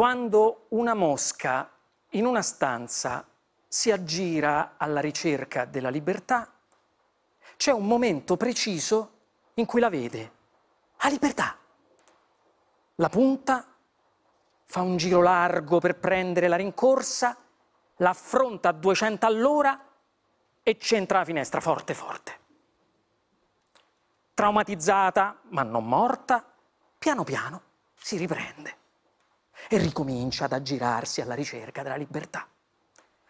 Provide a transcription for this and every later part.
quando una mosca in una stanza si aggira alla ricerca della libertà, c'è un momento preciso in cui la vede. A libertà! La punta fa un giro largo per prendere la rincorsa, l'affronta a 200 all'ora e c'entra la finestra forte forte. Traumatizzata, ma non morta, piano piano si riprende e ricomincia ad aggirarsi alla ricerca della libertà.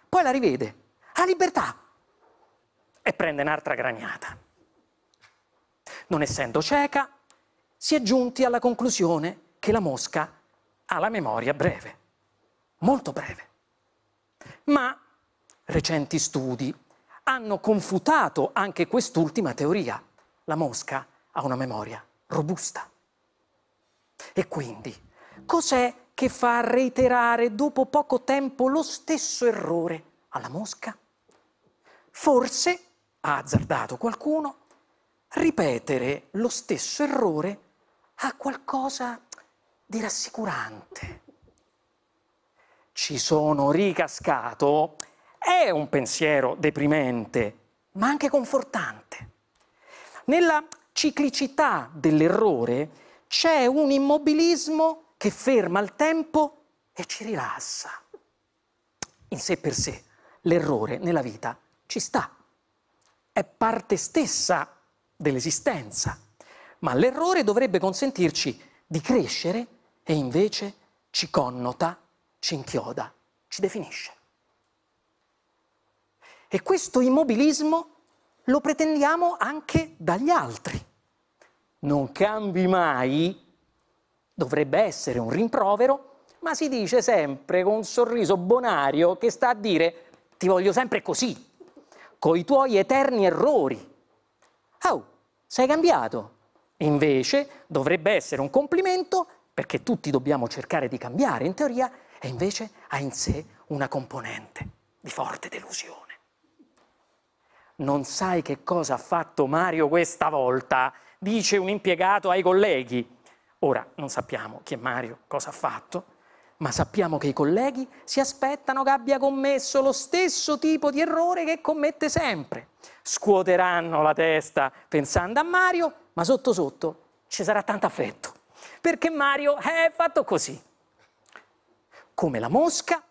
Poi la rivede, ha libertà, e prende un'altra graniata. Non essendo cieca, si è giunti alla conclusione che la mosca ha la memoria breve, molto breve. Ma recenti studi hanno confutato anche quest'ultima teoria. La mosca ha una memoria robusta. E quindi cos'è che fa reiterare dopo poco tempo lo stesso errore alla mosca? Forse, ha azzardato qualcuno, ripetere lo stesso errore ha qualcosa di rassicurante. Ci sono ricascato è un pensiero deprimente, ma anche confortante. Nella ciclicità dell'errore c'è un immobilismo che ferma il tempo e ci rilassa. In sé per sé l'errore nella vita ci sta, è parte stessa dell'esistenza, ma l'errore dovrebbe consentirci di crescere e invece ci connota, ci inchioda, ci definisce. E questo immobilismo lo pretendiamo anche dagli altri. Non cambi mai Dovrebbe essere un rimprovero, ma si dice sempre con un sorriso bonario che sta a dire ti voglio sempre così, coi tuoi eterni errori. Oh, sei cambiato. Invece dovrebbe essere un complimento perché tutti dobbiamo cercare di cambiare in teoria e invece ha in sé una componente di forte delusione. Non sai che cosa ha fatto Mario questa volta, dice un impiegato ai colleghi. Ora non sappiamo chi è Mario, cosa ha fatto, ma sappiamo che i colleghi si aspettano che abbia commesso lo stesso tipo di errore che commette sempre. Scuoteranno la testa pensando a Mario, ma sotto sotto ci sarà tanto affetto, perché Mario eh, è fatto così. Come la mosca,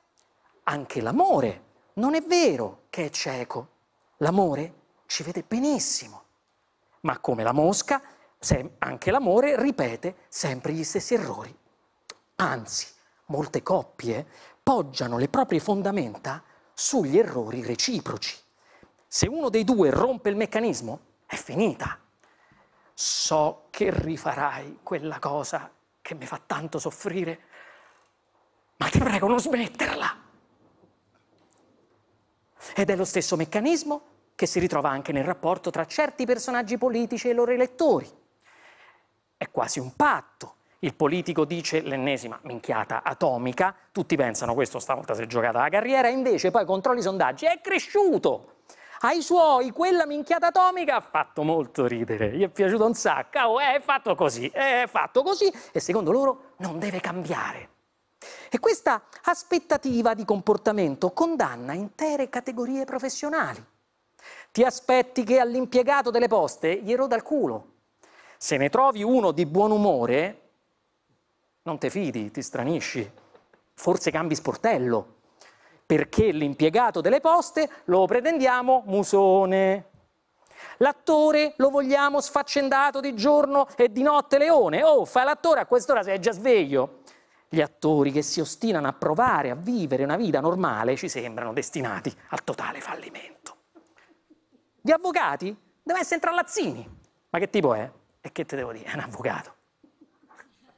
anche l'amore non è vero che è cieco. L'amore ci vede benissimo, ma come la mosca anche l'amore ripete sempre gli stessi errori. Anzi, molte coppie poggiano le proprie fondamenta sugli errori reciproci. Se uno dei due rompe il meccanismo, è finita. So che rifarai quella cosa che mi fa tanto soffrire, ma ti prego non smetterla. Ed è lo stesso meccanismo che si ritrova anche nel rapporto tra certi personaggi politici e i loro elettori. È quasi un patto. Il politico dice l'ennesima minchiata atomica, tutti pensano questo stavolta si è giocata la carriera, invece poi controlli i sondaggi, è cresciuto. Ai suoi quella minchiata atomica ha fatto molto ridere, gli è piaciuto un sacco, ah, oh, è fatto così, è fatto così e secondo loro non deve cambiare. E questa aspettativa di comportamento condanna intere categorie professionali. Ti aspetti che all'impiegato delle poste gli roda il culo, se ne trovi uno di buon umore, non te fidi, ti stranisci, forse cambi sportello, perché l'impiegato delle poste lo pretendiamo musone. L'attore lo vogliamo sfaccendato di giorno e di notte leone. Oh, fai l'attore a quest'ora sei già sveglio. Gli attori che si ostinano a provare a vivere una vita normale ci sembrano destinati al totale fallimento. Gli avvocati? Deve essere tra lazzini. Ma che tipo è? E che te devo dire? È un avvocato.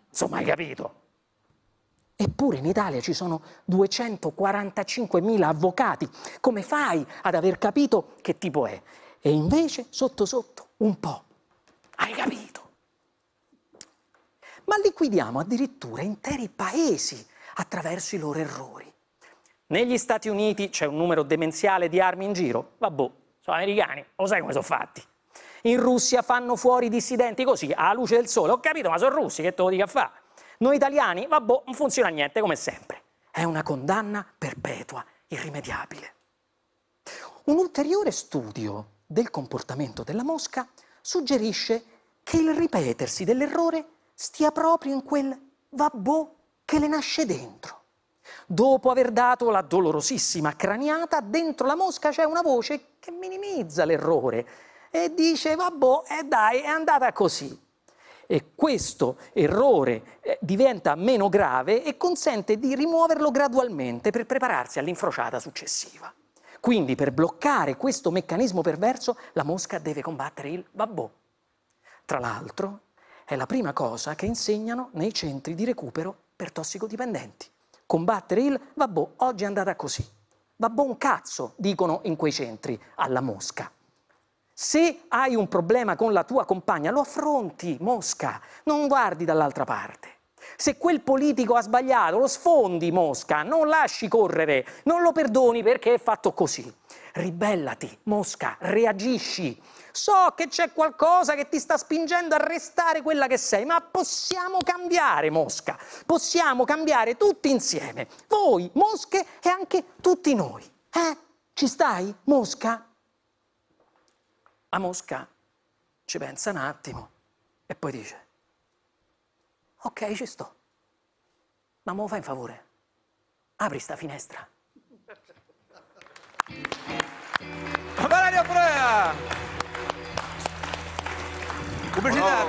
Insomma, hai capito? Eppure in Italia ci sono 245.000 avvocati. Come fai ad aver capito che tipo è? E invece, sotto sotto, un po'. Hai capito? Ma liquidiamo addirittura interi paesi attraverso i loro errori. Negli Stati Uniti c'è un numero demenziale di armi in giro? Vabbè, sono americani, lo sai come sono fatti in Russia fanno fuori dissidenti così, alla luce del sole. Ho capito, ma sono russi, che te lo dica a fare? Noi italiani, vabbè, non funziona niente come sempre. È una condanna perpetua, irrimediabile. Un ulteriore studio del comportamento della mosca suggerisce che il ripetersi dell'errore stia proprio in quel vabbò che le nasce dentro. Dopo aver dato la dolorosissima craniata, dentro la mosca c'è una voce che minimizza l'errore e dice vabbè, boh, eh dai, è andata così. E questo errore eh, diventa meno grave e consente di rimuoverlo gradualmente per prepararsi all'infrociata successiva. Quindi per bloccare questo meccanismo perverso la mosca deve combattere il vabbò. Boh". Tra l'altro è la prima cosa che insegnano nei centri di recupero per tossicodipendenti. Combattere il vabbò, boh", oggi è andata così. Vabbò un cazzo, dicono in quei centri alla mosca. Se hai un problema con la tua compagna, lo affronti, Mosca, non guardi dall'altra parte. Se quel politico ha sbagliato, lo sfondi, Mosca, non lasci correre, non lo perdoni perché è fatto così. Ribellati, Mosca, reagisci. So che c'è qualcosa che ti sta spingendo a restare quella che sei, ma possiamo cambiare Mosca, possiamo cambiare tutti insieme, voi, Mosche e anche tutti noi. Eh? Ci stai, Mosca? La mosca ci pensa un attimo e poi dice, ok ci sto, ma mo fai un favore, apri sta finestra. Valerio Prea! Pubblicità!